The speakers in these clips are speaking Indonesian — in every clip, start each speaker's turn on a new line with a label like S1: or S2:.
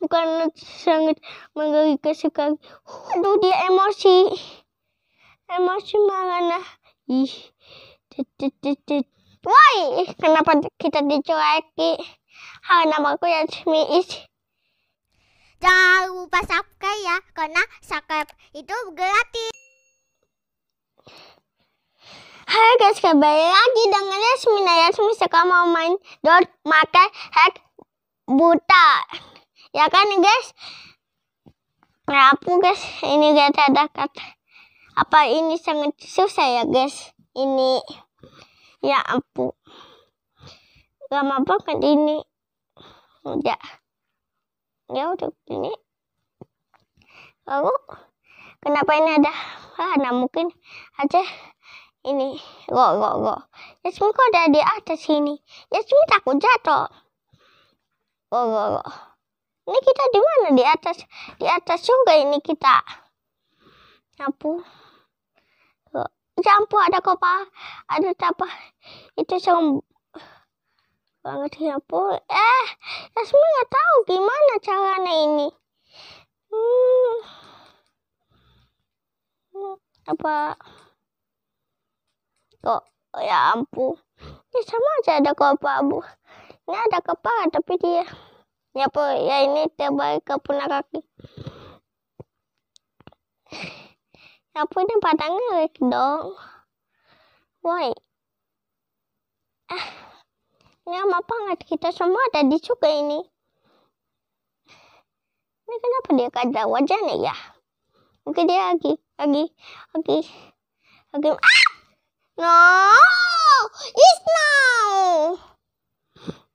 S1: Bukan sangat mengagumkan sekali. Aduh dia emosi. Emosi mana? Ih. Woi, kenapa kita dicueki? Halo aku Yasmi Is. Jangan lupa subscribe ya, karena subscribe itu gratis. Hai guys, kembali lagi dengan Yasmin nah, Yasmin sekarang mau main dot maka hack buta ya kan guys rapuh guys ini gak ada kata apa ini sangat susah ya guys ini ya ampun lama kan ini udah ya. ya udah ini lalu kenapa ini ada ah nah mungkin aja ini go go go Yasmin kok ada di atas sini ya semua takut jatuh Oh, oh, oh. Ini kita di mana? Di atas. Di atas juga ini kita. Nyapu. Nyapu ada kopa, ada apa? Itu yang banget nyapu. Eh, Yasmin nggak tahu gimana caranya ini. Hmm. hmm. Apa? Kok oh, ya ampun. Ini ya sama aja ada kopa, Bu ini ada kepala tapi dia ya po ya ini terbaik kepunak kaki ya po ini batangnya wik dong woi ah ini sama banget kita semua tadi suka ini ini kenapa dia kada wajahnya ya mungkin dia lagi lagi lagi lagi ah no it's now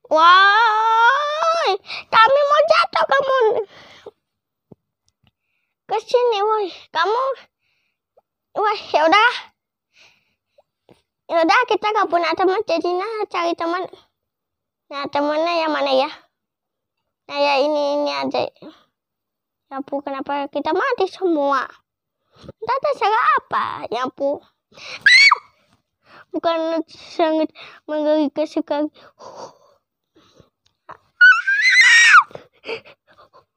S1: Woi, kami mau jatuh kamu. Ke sini, woi. Kamu woi, ya udah. Ya udah kita gak punya teman jadi nah cari teman. Nah, temannya yang mana ya? Nah, ya ini ini aja. Ya Bu, kenapa kita mati semua? Entah terserah apa, ya Bu. Ah! Bukan sangat mengerikan sekali.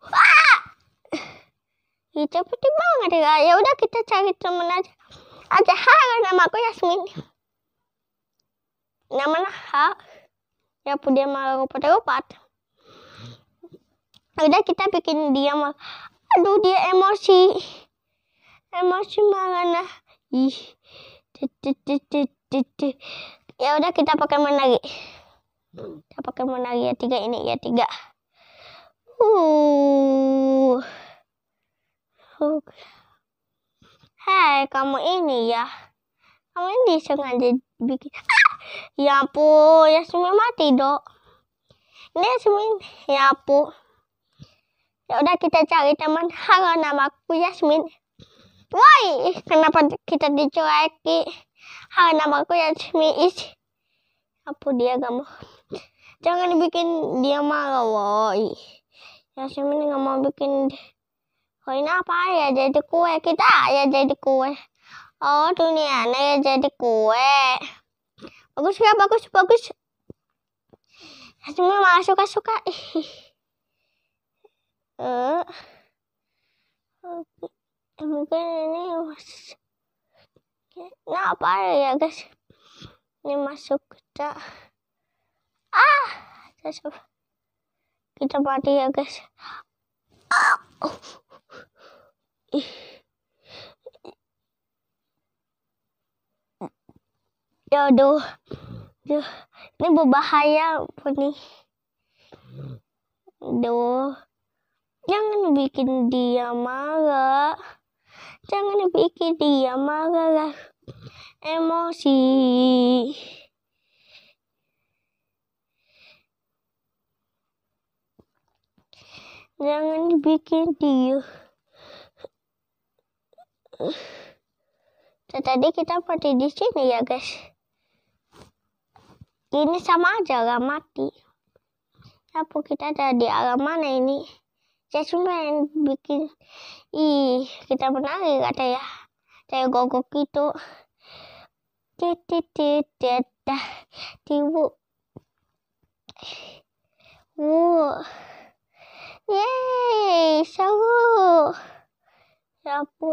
S1: Wah! hijau putih banget ya ya udah kita cari temen aja aja hal kan, nama aku Yasmin nama H ya punya malah rupat-rupat ya udah kita bikin dia mal aduh dia emosi emosi malah nah ih ya udah kita pakai menari kita pakai menari ya tiga ini ya tiga Uh. Hai, kamu ini ya. Kamu ini sengaja bikin. Ah! Ya ampun, Yasmin mati, Dok. Ini Yasmin. Ya ampun. Ya udah kita cari teman. Halo, namaku Yasmin. Woi, kenapa kita dicueki? Halo, namaku Yasmin. Is. Apa dia kamu? Jangan bikin dia marah, woi. Yasmin nggak mau bikin koin apa ya jadi kue kita ya jadi kue oh dunia ini ya jadi kue bagus ya bagus bagus Yasmin nah, malah suka suka eh. eh mungkin ini nah apa ya guys ini masuk kita ah saya coba kita mati ya guys ya aduh ini berbahaya nih aduh jangan bikin dia marah jangan bikin dia marah emosi jangan bikin dia tadi kita mati di sini ya guys ini sama aja lah mati apa kita ada di alam mana ini saya cuma bikin ih kita menari kata ya saya gogok gitu titit tibu Wow. Yeay, ya bu, Ya apu.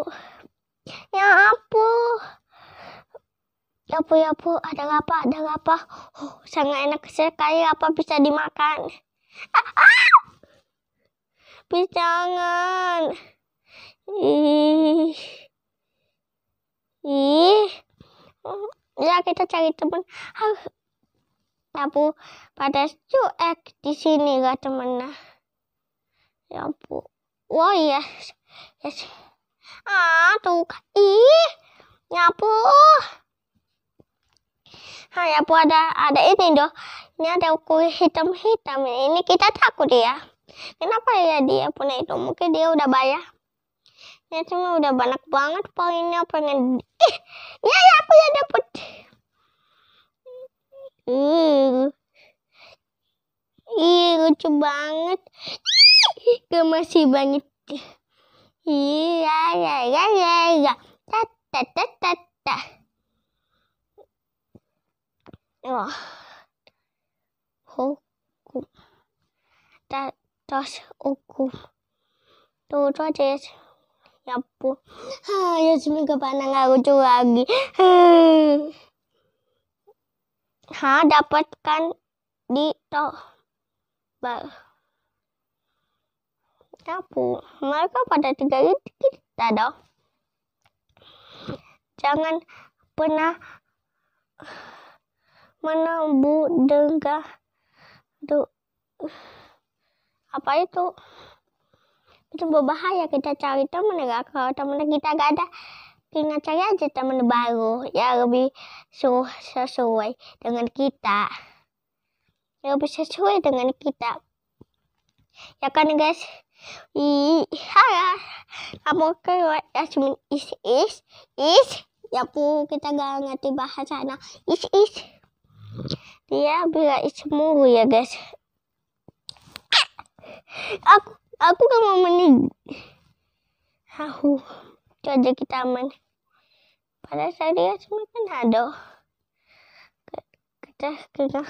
S1: ya yapu ada apa? Ada apa? Oh, sangat enak sekali apa bisa dimakan. Ah, ah! Pisangan. Ih. Ih. Ya kita cari teman. Aku pada cuek di sini gak Nah. Ya ampun. Wah oh, iya yes. Yes. Ah, tuh. Kan. Ih. Nyapu. Ah, ya bu ada ada ini dong. Ini ada kue hitam-hitam. Ini kita takut ya. Kenapa ya dia punya itu? Mungkin dia udah bayar. Ini cuma udah banyak banget poinnya pengen. Ih, ya, ya aku yang dapet. Ih, ih lucu banget masih banyak Iya, ya, ya, ya, ya. Ta, ta, ta, ta, ta. Oh. Hukum. Ta, tas, hukum. Tuh, tuh, aja. Ya, bu. Ha, ya, ah, ya, semoga panah aku juga lagi. Ha, ah, dapatkan di toh. Bye sapu, mereka pada tiga itu kita dong. Jangan pernah menebu dengar tuh apa itu itu berbahaya kita cari teman ya kalau teman kita gak ada kita cari aja teman baru ya lebih su sesuai dengan kita lebih sesuai dengan kita ya kan guys Abokai wa yasmin is is is ya bu kita gak ngerti bahasa anak is is dia bilang is mulu ya guys aku aku gak mau menig aku coba kita aman pada saat dia semakin ada kita kita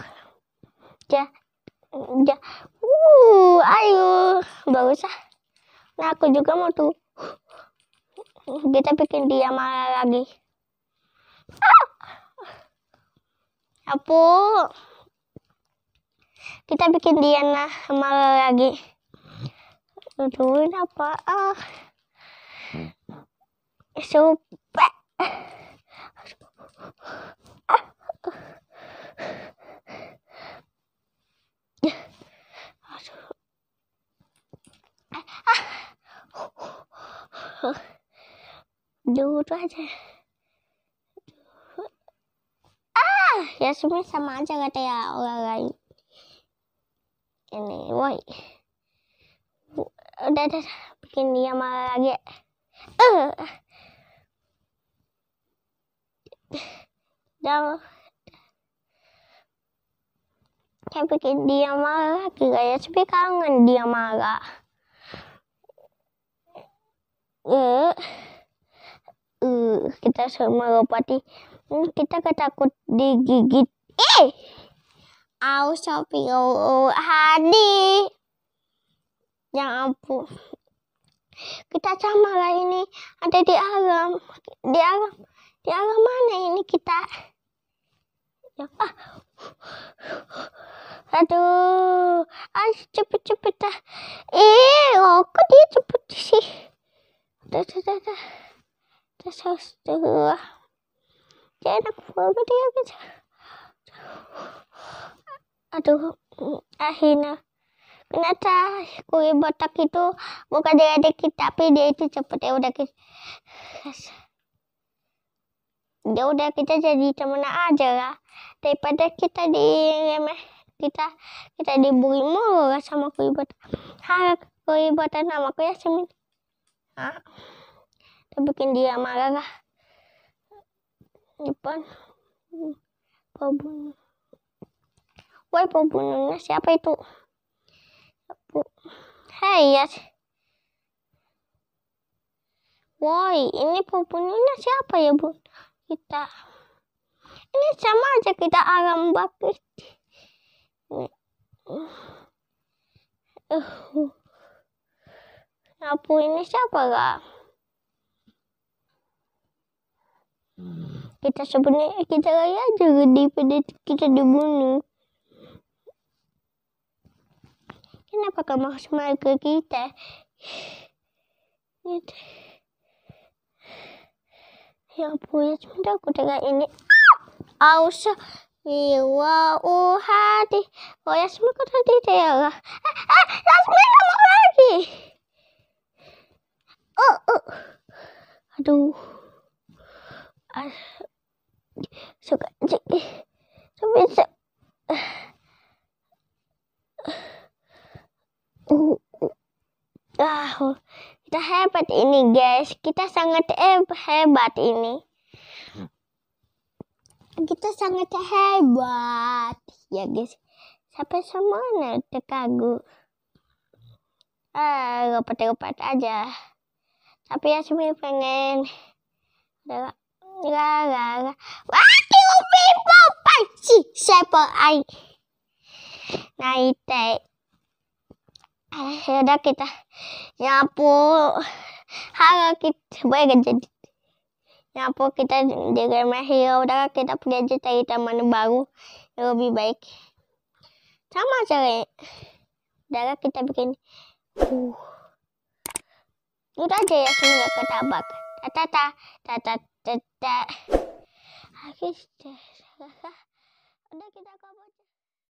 S1: ya ya uh ayo nggak usah nah aku juga mau tuh kita bikin dia malah lagi ah! Apu kita bikin dia nah malah lagi Tuhin apa ah super ah. Duh, aja. Ah, ya semua sama aja kata ya orang lain. Ini, woi. Udah, udah, bikin dia marah lagi. Uh. Eh. Dan saya bikin dia marah lagi kayak tapi kangen dia marah. Mm, kita sama uh, kita ketakut digigit eh au shopping au oh, oh, hadi yang ampun kita sama lah ini ada di alam di alam di alam mana ini kita ya ah aduh ayo cepet cepet dah eh kok dia cepet sih Da, da, da, da. Das hast du. Gerne vor dir bitte. Aduh, akhirnya. Ternyata kue botak itu bukan dia dikit tapi dia itu cepet ya udah kita ya udah kita jadi temen aja lah daripada kita di remeh kita kita dibully mulu lah sama kue botak. Harap kue botak nama kuya Yasmin ah, Kita bikin dia marah lah. Depan pembunuh. Woi pembunuhnya siapa itu? Hei ya. Woi, ini pembunuhnya siapa ya, Bu? Kita. Ini sama aja kita alam bakti. Uh. Eh, eh. Sapu ini siapa kak? Kita sebenarnya kita kaya aja daripada kita dibunuh. Kenapa kamu harus marah ke kita? Gitu. Ya bu ya sebentar aku dengar ini. Ausa Iwa iya, uhati. Uh, oh ya semoga deh ya. Eh, eh, Lasmina kamu lagi. Ah. Ah. Ah, oh, oh. aduh suka cek sampai se ah kita hebat ini guys kita sangat hebat ini kita sangat hebat ya guys sampai semuanya terkagum ah gopet gopet aja tapi yang sebenarnya pengen adalah la la la what bapak si siapa ai naite ada ah, ya kita nyapu halo kita boleh jadi nyapu kita dengan mahir ya udah kita punya cari teman baru yang lebih baik sama cara udah kita bikin uh itu aja ya semuanya ketabak. ta ta, tata. Habis udah kita kabur.